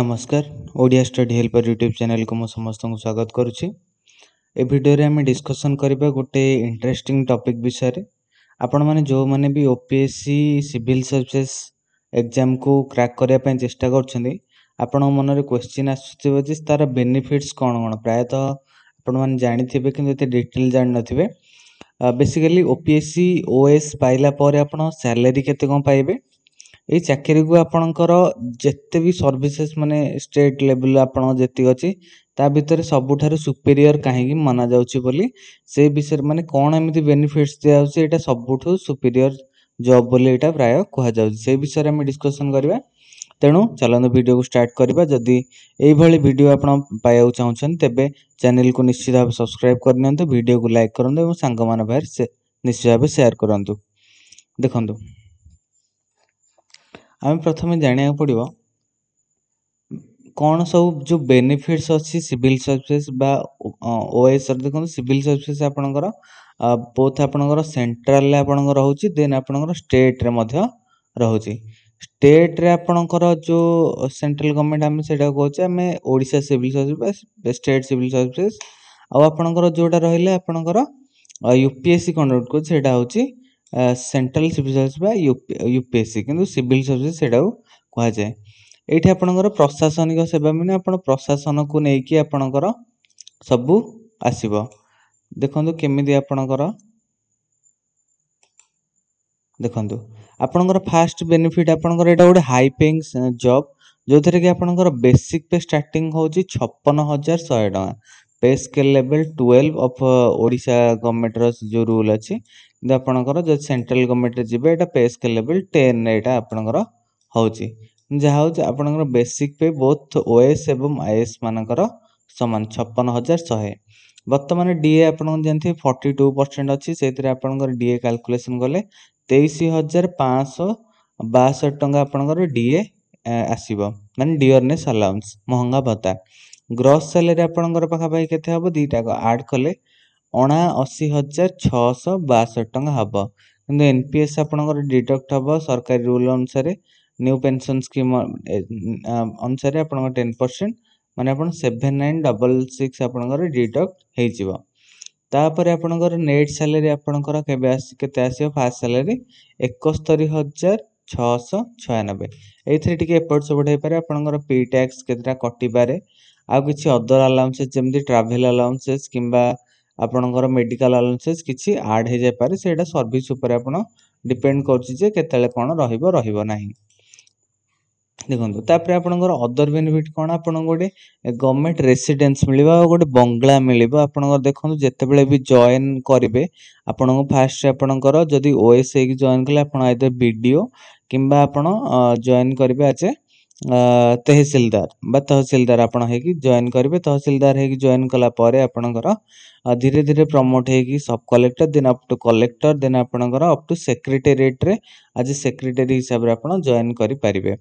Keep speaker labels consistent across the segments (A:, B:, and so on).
A: নমস্কার Odia study হেল্পর YouTube ଚ୍ୟାନେଲ୍କୁ ମୁଁ ସମସ୍ତଙ୍କୁ ସ୍ୱାଗତ କରୁଛି ଏ ଭିଡ଼ିଓରେ ଆମେ ଡିସ୍କସନ୍ କରିବା ଗୋଟେ ଇଣ୍ଟରେଷ୍ଟିଂ ଟପିକ୍ ବିଷୟରେ ଆପଣମାନେ ଯେଉଁମାନେ ବି O P S C civil services ଏକ୍ଜାମ୍କୁ କ୍ରାକ୍ କରିବା ପାଇଁ ଚେଷ୍ଟା କରୁଛନ୍ତି ଆପଣଙ୍କ ମନରେ କ୍ୱେଶ୍ଚିନ୍ ଆସୁଥିବ ଯେ ତା'ର ବେନିଫିଟ୍ସ କ'ଣ କ'ଣ ପ୍ରାୟତଃ ଆପଣମାନେ ଜାଣିଥିବେ କିନ୍ତୁ ଏତେ ଡିଟେଲ୍ ଜାଣିନଥିବେ basically O P S C O S ପାଇଲା ପରେ ଆପଣ ସାଲାରୀ କେତେ କ'ଣ ପାଇବେ ଏଇ ଚାକିରିକୁ ଆପଣଙ୍କର ଯେତେ ବି ସର୍ଭିସେସ୍ ମାନେ ଷ୍ଟେଟ୍ ଲେବଲ୍ ଆପଣ ଯେତିକି ଅଛି ତା ଭିତରେ ସବୁଠାରୁ ସୁପିରିୟର୍ କାହିଁକି ମନାଯାଉଛି ବୋଲି ସେ ବିଷୟରେ ମାନେ କ'ଣ ଏମିତି ବେନିଫିଟ୍ସ ଦିଆଯାଉଛି ଏଇଟା ସବୁଠୁ ସୁପିରିୟର୍ ଜବ୍ ବୋଲି ଏଇଟା ପ୍ରାୟ କୁହାଯାଉଛି ସେଇ ବିଷୟରେ ଆମେ ଡିସ୍କସନ୍ କରିବା ତେଣୁ ଚାଲନ୍ତୁ ଭିଡ଼ିଓକୁ ଷ୍ଟାର୍ଟ କରିବା ଯଦି ଏଇଭଳି ଭିଡ଼ିଓ ଆପଣ ପାଇବାକୁ ଚାହୁଁଛନ୍ତି ତେବେ ଚ୍ୟାନେଲ୍କୁ ନିଶ୍ଚିତ ଭାବେ ସବସ୍କ୍ରାଇବ୍ କରିନିଅନ୍ତୁ ଭିଡ଼ିଓକୁ ଲାଇକ୍ କରନ୍ତୁ ଏବଂ ସାଙ୍ଗମାନଙ୍କ ପାଖରେ ନିଶ୍ଚିତ ଭାବେ ସେୟାର କରନ୍ତୁ ଦେଖନ୍ତୁ ଆମେ ପ୍ରଥମେ ଜାଣିବାକୁ ପଡ଼ିବ କ'ଣ ସବୁ ଯେଉଁ ବେନିଫିଟ୍ସ ଅଛି ସିଭିଲ୍ ସର୍ଭିସେସ୍ ବା ଓଏସ୍ର ଦେଖନ୍ତୁ ସିଭିଲ୍ ସର୍ଭିସେସ୍ ଆପଣଙ୍କର ବୋଥ୍ ଆପଣଙ୍କର ସେଣ୍ଟ୍ରାଲ୍ରେ ଆପଣଙ୍କର ରହୁଛି ଦେନ୍ ଆପଣଙ୍କର ଷ୍ଟେଟ୍ରେ ମଧ୍ୟ ରହୁଛି ଷ୍ଟେଟ୍ରେ ଆପଣଙ୍କର ଯେଉଁ ସେଣ୍ଟ୍ରାଲ୍ ଗଭର୍ଣ୍ଣମେଣ୍ଟ ଆମେ ସେଇଟାକୁ କହୁଛେ ଆମେ ଓଡ଼ିଶା ସିଭିଲ୍ ସର୍ଭିସ୍ ବା ଷ୍ଟେଟ୍ ସିଭିଲ୍ ସର୍ଭିସେସ୍ ଆଉ ଆପଣଙ୍କର ଯେଉଁଟା ରହିଲେ ଆପଣଙ୍କର U P S C conduct କରୁଛି ସେଇଟା ହେଉଛି ସେଣ୍ଟ୍ରାଲ ସିଭିଲ୍ ସର୍ଭିସ୍ ବା ୟୁ ପି ଏସ୍ ସି କିନ୍ତୁ ସିଭିଲ୍ ସର୍ଭିସ୍ ସେଇଟାକୁ କୁହାଯାଏ ଏଇଠି ଆପଣଙ୍କର ପ୍ରଶାସନିକ ସେବା ମାନେ ଆପଣ ପ୍ରଶାସନକୁ ନେଇକି ଆପଣଙ୍କର ସବୁ ଆସିବ ଦେଖନ୍ତୁ କେମିତି ଆପଣଙ୍କର ଦେଖନ୍ତୁ ଆପଣଙ୍କର ଫାଷ୍ଟ ବେନିଫିଟ୍ ଆପଣଙ୍କର ଏଇଟା ଗୋଟେ ହାଇ ପେଇଂ ଜବ୍ ଯେଉଁଥିରେ କି ଆପଣଙ୍କର ବେସିକ୍ ପେ ଷ୍ଟାର୍ଟିଂ ହେଉଛି ଛପନ ହଜାର ଶହେ ଟଙ୍କା pay scale level twelve of Odisha ଗଭର୍ଣ୍ଣମେଣ୍ଟର ଯେଉଁ ରୁଲ୍ ଅଛି ଯଦି ଆପଣଙ୍କର ଯଦି ସେଣ୍ଟ୍ରାଲ୍ ଗଭର୍ଣ୍ଣମେଣ୍ଟରେ ଯିବେ ଏଇଟା ପେ ସ୍କେଲ୍ ଲେଭେଲ୍ ଟେନ୍ରେ ଏଇଟା ଆପଣଙ୍କର ହେଉଛି ଯାହା ହେଉଛି ଆପଣଙ୍କର basic pay both O S ଏବଂ ଆଇ ଏସ୍ ମାନଙ୍କର ସମାନ ଛପନ ହଜାର ଶହେ ବର୍ତ୍ତମାନ ଡି ଏ ଆପଣଙ୍କୁ ଜାଣିଥିବେ ଫର୍ଟି ଟୁ ପରସେଣ୍ଟ ଅଛି ସେଇଥିରେ ଆପଣଙ୍କର ଡି ଏ କାଲକୁଲେସନ୍ କଲେ ତେଇଶ ହଜାର ପାଞ୍ଚଶହ ବାଷଠି ଟଙ୍କା ଆପଣଙ୍କର ଡି ଏ ଆସିବ ମାନେ ଡିଅର୍ନେସ୍ ଆଲାଉନ୍ସ ମହଙ୍ଗା ଭତ୍ତା ଗ୍ରସ୍ ସାଲାରୀ ଆପଣଙ୍କର ପାଖାପାଖି କେତେ ହେବ ଦୁଇଟାକ ଆଡ଼୍ କଲେ ଅଣାଅଶୀ ହଜାର ଛଅଶହ ବାଷଠି ଟଙ୍କା ହେବ କିନ୍ତୁ ଏନ୍ ପି ଏସ୍ ଆପଣଙ୍କର ଡିଡକ୍ଟ ହେବ ସରକାରୀ ରୁଲ୍ ଅନୁସାରେ ନ୍ୟୁ ପେନ୍ସନ୍ ସ୍କିମ୍ ଅନୁସାରେ ଆପଣଙ୍କର ଟେନ୍ ପରସେଣ୍ଟ ମାନେ ଆପଣ ସେଭେନ୍ ନାଇନ୍ ଡବଲ୍ ସିକ୍ସ ଆପଣଙ୍କର ଡିଡକ୍ଟ ହେଇଯିବ ତାପରେ ଆପଣଙ୍କର ନେଟ୍ ସାଲାରୀ ଆପଣଙ୍କର କେବେ ଆସି କେତେ ଆସିବ ଫାଷ୍ଟ ସାଲାରୀ ଏକସ୍ତରୀ ହଜାର ଛଅଶହ ଛୟାନବେ ଏଇଥିରେ ଟିକେ ଏପଟ ସେପଟ ହେଇପାରେ ଆପଣଙ୍କର ପି ଟ୍ୟାକ୍ସ କେତେଟା କଟିପାରେ ଆଉ କିଛି ଅଦର ଆଲାଉନ୍ସେସ୍ ଯେମିତି ଟ୍ରାଭେଲ୍ ଆଲାଉନ୍ସେସ୍ କିମ୍ବା ଆପଣଙ୍କର ମେଡ଼ିକାଲ୍ ଆଲାଉନ୍ସେସ୍ କିଛି ଆଡ଼୍ ହୋଇଯାଇପାରେ ସେଇଟା ସର୍ଭିସ୍ ଉପରେ ଆପଣ ଡିପେଣ୍ଡ କରୁଛି ଯେ କେତେବେଳେ କ'ଣ ରହିବ ରହିବ ନାହିଁ ଦେଖନ୍ତୁ ତାପରେ ଆପଣଙ୍କର ଅଦର ବେନିଫିଟ୍ କ'ଣ ଆପଣଙ୍କୁ ଗୋଟେ ଗଭର୍ଣ୍ଣମେଣ୍ଟ ରେସିଡେନ୍ସ ମିଳିବ ଆଉ ଗୋଟେ ବଙ୍ଗଳା ମିଳିବ ଆପଣଙ୍କର ଦେଖନ୍ତୁ ଯେତେବେଳେ ବି ଜଏନ୍ କରିବେ ଆପଣଙ୍କୁ ଫାଷ୍ଟ ଆପଣଙ୍କର ଯଦି ଓ ଏସ୍ ହେଇକି ଜଏନ୍ କଲେ ଆପଣ ଆଇଦର ବି ଡ଼ି ଓ କିମ୍ବା ଆପଣ ଜଏନ୍ କରିବେ ଆଜ୍ ଏ ତେହସିଲଦାର ବା ତହସିଲଦାର ଆପଣ ହେଇକି ଜଏନ୍ କରିବେ ତହସିଲଦାର ହେଇକି ଜଏନ୍ କଲା ପରେ ଆପଣଙ୍କର ଧୀରେ ଧୀରେ ପ୍ରମୋଟ୍ ହେଇକି sub collector then up to collector then ଆପଣଙ୍କର ଅପ୍ ଟୁ ସେକ୍ରେଟେରିଏଟ୍ରେ ଆଜି ସେକ୍ରେଟେରୀ ହିସାବରେ ଆପଣ ଜଏନ୍ କରିପାରିବେ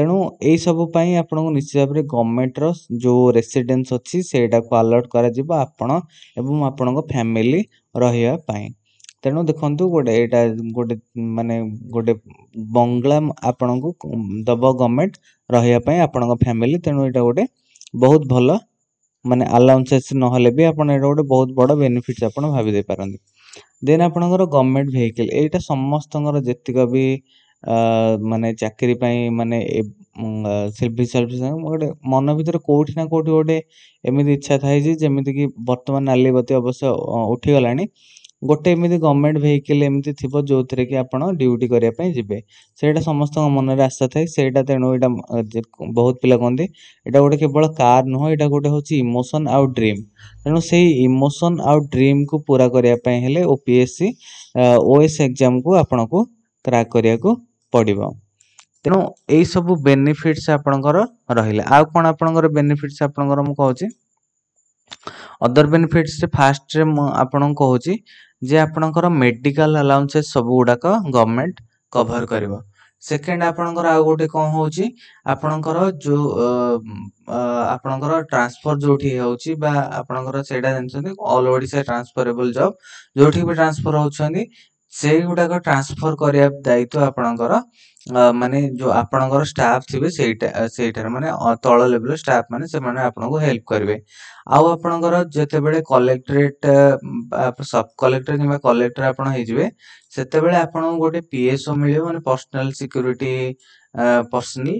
A: ତେଣୁ ଏଇସବୁ ପାଇଁ ଆପଣଙ୍କୁ ନିଶ୍ଚିତ ଭାବରେ ଗଭର୍ଣ୍ଣମେଣ୍ଟର ଯେଉଁ ରେସିଡ଼େନ୍ସ ଅଛି ସେଇଟାକୁ ଆଲଟ୍ କରାଯିବ ଆପଣ ଏବଂ ଆପଣଙ୍କ ଫ୍ୟାମିଲି ରହିବା ପାଇଁ ତେଣୁ ଦେଖନ୍ତୁ ଗୋଟେ ଏଇଟା ଗୋଟେ ମାନେ ଗୋଟେ ବଙ୍ଗଳା ଆପଣଙ୍କୁ ଦେବ ଗଭର୍ଣ୍ଣମେଣ୍ଟ ରହିବା ପାଇଁ ଆପଣଙ୍କ ଫ୍ୟାମିଲି ତେଣୁ ଏଇଟା ଗୋଟେ ବହୁତ ଭଲ ମାନେ ଆଲାଉନ୍ସେସ୍ ନହେଲେ ବି ଆପଣ ଏଇଟା ଗୋଟେ ବହୁତ ବଡ଼ ବେନିଫିଟ୍ସ ଆପଣ ଭାବି ଦେଇପାରନ୍ତି ଦେନ୍ ଆପଣଙ୍କର ଗଭର୍ଣ୍ଣମେଣ୍ଟ ଭେହିକିଲ୍ ଏଇଟା ସମସ୍ତଙ୍କର ଯେତିକ ବି ମାନେ ଚାକିରି ପାଇଁ ମାନେ ସେଲ୍ଫି ସର୍ଭିସ୍ ଗୋଟେ ମନ ଭିତରେ କେଉଁଠି ନା କେଉଁଠି ଗୋଟେ ଏମିତି ଇଚ୍ଛା ଥାଏ ଯେ ଯେମିତିକି ବର୍ତ୍ତମାନ ନାଲିବତୀ ଅବଶ୍ୟ ଉଠିଗଲାଣି ଗୋଟେ ଏମିତି ଗଭର୍ଣ୍ଣମେଣ୍ଟ ଭେହିକିଲ୍ ଏମିତି ଥିବ ଯେଉଁଥିରେ କି ଆପଣ ଡ୍ୟୁଟି କରିବା ପାଇଁ ଯିବେ ସେଇଟା ସମସ୍ତଙ୍କ ମନରେ ଆଶା ଥାଏ ସେଇଟା ତେଣୁ ଏଇଟା ବହୁତ ପିଲା କହନ୍ତି ଏଇଟା ଗୋଟେ କେବଳ କାର୍ ନୁହଁ ଏଇଟା ଗୋଟେ ହେଉଛି ଇମୋସନ୍ ଆଉ ଡ୍ରିମ୍ ତେଣୁ ସେଇ ଇମୋସନ୍ ଆଉ ଡ୍ରିମ୍କୁ ପୁରା କରିବା ପାଇଁ ହେଲେ O P S C O S ଏକ୍ଜାମ୍କୁ ଆପଣଙ୍କୁ କ୍ରାକ୍ କରିବାକୁ ପଡ଼ିବ ତେଣୁ ଏଇସବୁ ବେନିଫିଟ୍ସ ଆପଣଙ୍କର ରହିଲା ଆଉ କ'ଣ ଆପଣଙ୍କର ବେନିଫିଟ୍ସ ଆପଣଙ୍କର ମୁଁ କହୁଛି ଅଦର ବେନିଫିଟ୍ସରେ ଫାଷ୍ଟରେ ମୁଁ ଆପଣଙ୍କୁ କହୁଛି ଯେ ଆପଣଙ୍କର ମେଡ଼ିକାଲ ଆଲାଉନ୍ସେସ୍ ସବୁ ଗୁଡ଼ାକ ଗଭର୍ଣ୍ଣମେଣ୍ଟ କଭର କରିବ ସେକେଣ୍ଡ ଆପଣଙ୍କର ଆଉ ଗୋଟେ କ'ଣ ହେଉଛି ଆପଣଙ୍କର ଯେଉଁ ଆପଣଙ୍କର ଟ୍ରାନ୍ସଫର ଯେଉଁଠି ହେଉଛି ବା ଆପଣଙ୍କର ସେଇଟା ଜାଣିଛନ୍ତି ଅଲ୍ ଓଡ଼ିଶା ଟ୍ରାନ୍ସଫରେବଲ୍ ଜବ୍ ଯେଉଁଠିକି ବି ଟ୍ରାନ୍ସଫର ହେଉଛନ୍ତି ସେଇଗୁଡ଼ାକ ଟ୍ରାନ୍ସଫର୍ କରିବା ଦାୟିତ୍ୱ ଆପଣଙ୍କର ମାନେ ଯେଉଁ ଆପଣଙ୍କର ଷ୍ଟାଫ୍ ଥିବେ ସେଇଟା ସେଇଠାରେ ମାନେ ତଳ ଲେଭେଲ୍ ଷ୍ଟାଫ୍ ମାନେ ସେମାନେ ଆପଣଙ୍କୁ ହେଲ୍ପ କରିବେ ଆଉ ଆପଣଙ୍କର ଯେତେବେଳେ କଲେକ୍ଟରେଟ୍ ସବ୍ କଲେକ୍ଟର କିମ୍ବା କଲେକ୍ଟର ଆପଣ ହେଇଯିବେ ସେତେବେଳେ ଆପଣଙ୍କୁ ଗୋଟେ ପିଏସ୍ଓ ମିଳିବ ମାନେ ପର୍ସନାଲ୍ ସିକ୍ୟୁରିଟି ପର୍ସନି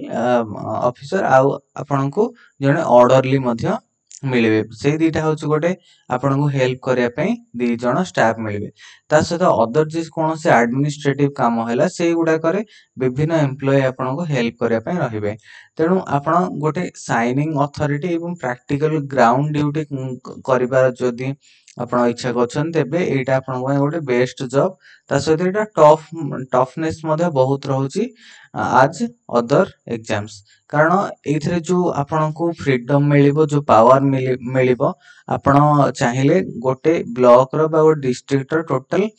A: ଅଫିସର ଆଉ ଆପଣଙ୍କୁ ଜଣେ ଅର୍ଡ଼ରଲି ମଧ୍ୟ ମିଳିବେ ସେଇ ଦୁଇଟା ହେଉଛି ଗୋଟେ ଆପଣଙ୍କୁ ହେଲ୍ପ କରିବା ପାଇଁ ଦୁଇ ଜଣ ଷ୍ଟାଫ୍ ମିଳିବେ ତା ସହିତ ଅଦର ଯେ କୌଣସି ଆଡମିନିଷ୍ଟ୍ରେଟିଭ୍ କାମ ହେଲା ସେଇଗୁଡ଼ାକରେ ବିଭିନ୍ନ ଏମ୍ପ୍ଲୟ ଆପଣଙ୍କୁ ହେଲ୍ପ କରିବା ପାଇଁ ରହିବେ ତେଣୁ ଆପଣ ଗୋଟେ ସାଇନିଂ ଅଥରିଟି ଏବଂ ପ୍ରାକ୍ଟିକାଲ ଗ୍ରାଉଣ୍ଡ ଡ୍ୟୁଟି କରିବାର ଯଦି ଆପଣ ଇଚ୍ଛା କରୁଛନ୍ତି ତେବେ ଏଇଟା ଆପଣଙ୍କ ପାଇଁ ଗୋଟେ ବେଷ୍ଟ ଜବ୍ ତା ସହିତ ଏଇଟା ଟଫ୍ ଟଫନେସ୍ ମଧ୍ୟ ବହୁତ ରହୁଛି ଆଜ୍ ଅଦର ଏକ୍ଜାମ୍ସ କାରଣ ଏଇଥିରେ ଯେଉଁ ଆପଣଙ୍କୁ ଫ୍ରିଡମ୍ ମିଳିବ ଯେଉଁ ପାୱାର ମିଳିବ ଆପଣ ଚାହିଁଲେ ଗୋଟେ ବ୍ଲକର ବା ଗୋଟେ ଡିଷ୍ଟ୍ରିକ୍ଟର ଟୋଟାଲ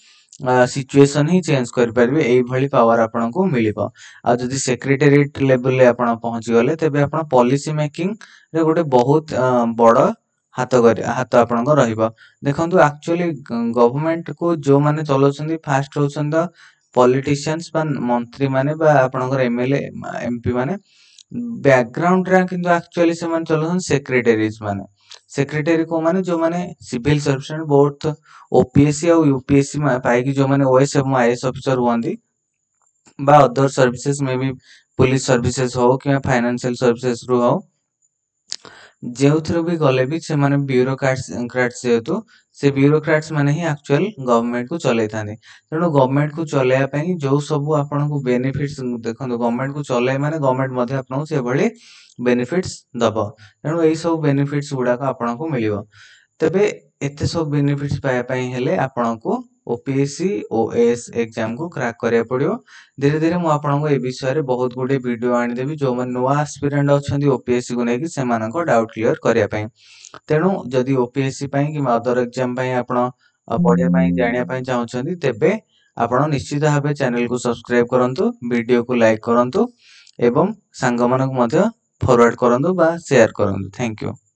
A: ସିଚୁଏସନ୍ ହିଁ ଚେଞ୍ଜ କରିପାରିବେ ଏଇଭଳି ପାୱାର ଆପଣଙ୍କୁ ମିଳିବ ଆଉ ଯଦି ସେକ୍ରେଟେରିଏଟ୍ ଲେଭେଲରେ ଆପଣ ପହଞ୍ଚିଗଲେ ତେବେ ଆପଣ ପଲିସି ମେକିଂରେ ଗୋଟେ ବହୁତ ବଡ଼ ହାତ ହାତ ଆପଣଙ୍କ ରହିବ ଦେଖନ୍ତୁ ଆକ୍ଚୁଆଲି ଗଭର୍ଣ୍ଣମେଣ୍ଟକୁ ଯେଉଁମାନେ ଚଲାଉଛନ୍ତି ଫାଷ୍ଟ ହେଉଛନ୍ତି ତ ପଲିଟିସିଆନ୍ସ ବା ମନ୍ତ୍ରୀମାନେ ବା ଆପଣଙ୍କର ଏମଏଲଏ ଏମପି ମାନେ ବ୍ୟାକଗ୍ରାଉଣ୍ଡରେ କିନ୍ତୁ ଆକ୍ଚୁଆଲି ସେମାନେ ଚଲାଉଛନ୍ତି ସେକ୍ରେଟେରିଜ ମାନେ ସେକ୍ରେଟେରୀ କେଉଁମାନେ ଯେଉଁମାନେ ସିଭିଲ ସର୍ଭିସେଣ୍ଟ ବୋଥ ଓପିଏସସି ଆଉ ୟୁପିଏସସି ପାଇକି ଯେଉଁମାନେ ଓଏସ୍ ଏବଂ ଆଇଏସ୍ ଅଫିସର ହୁଅନ୍ତି ବା other services maybe police services ହଉ କିମ୍ବା ଫାଇନାନ୍ସିଆଲ ସର୍ଭିସେସ୍ରୁ ହଉ जो थोड़े भी गले भी से ब्यूरोक्राट्स जेहेतु से ब्यूरोक्राट्स मैंने ही आकचुआल गवर्नमेंट को चलई था तेणु गवर्नमेंट को चलवाई जो सब आपको बेनिफिट्स देखो गवर्नमेंट को चल मैंने गवर्नमेंट मध्य आपको बेनिफिट्स दब तेणु यही सब बेनिफिट्स गुड़ाक आपको मिल तेज एत सब बेनिफिट्स पायापी आपण को ଓପିଏସ୍ସି ଓ ଏସ୍ ଏକ୍ଜାମକୁ କ୍ରାକ୍ କରିବାକୁ ପଡ଼ିବ ଧୀରେ ଧୀରେ ମୁଁ ଆପଣଙ୍କୁ ଏ ବିଷୟରେ ବହୁତ ଗୁଡ଼ିଏ ଭିଡ଼ିଓ ଆଣିଦେବି ଯେଉଁମାନେ ନୂଆ ଆସ୍ପିରାଣ୍ଟ ଅଛନ୍ତି ଓପିଏସ୍ସିକୁ ନେଇକି ସେମାନଙ୍କ ଡାଉଟ୍ କ୍ଲିୟର କରିବା ପାଇଁ ତେଣୁ ଯଦି ଓପିଏସ୍ସି ପାଇଁ କିମ୍ବା ଅଦର ଏକ୍ଜାମ ପାଇଁ ଆପଣ ପଢ଼ିବା ପାଇଁ ଜାଣିବା ପାଇଁ ଚାହୁଁଛନ୍ତି ତେବେ ଆପଣ ନିଶ୍ଚିତ ଭାବେ ଚ୍ୟାନେଲକୁ ସବସ୍କ୍ରାଇବ କରନ୍ତୁ ଭିଡ଼ିଓକୁ ଲାଇକ୍ କରନ୍ତୁ ଏବଂ ସାଙ୍ଗମାନଙ୍କୁ ମଧ୍ୟ ଫରୱାର୍ଡ଼ କରନ୍ତୁ ବା ସେୟାର କରନ୍ତୁ ଥ୍ୟାଙ୍କ ୟୁ